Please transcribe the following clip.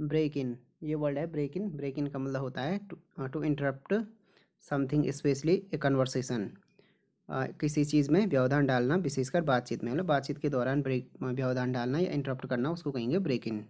break in ये word है break in break in का मतलब होता है to interrupt something specially a conversation किसी चीज़ में व्यवधान डालना विशेषकर बातचीत में मतलब बातचीत के दौरान ब्रेक uh, व्यवधान डालना या इंटरप्ट करना उसको कहेंगे ब्रेक इन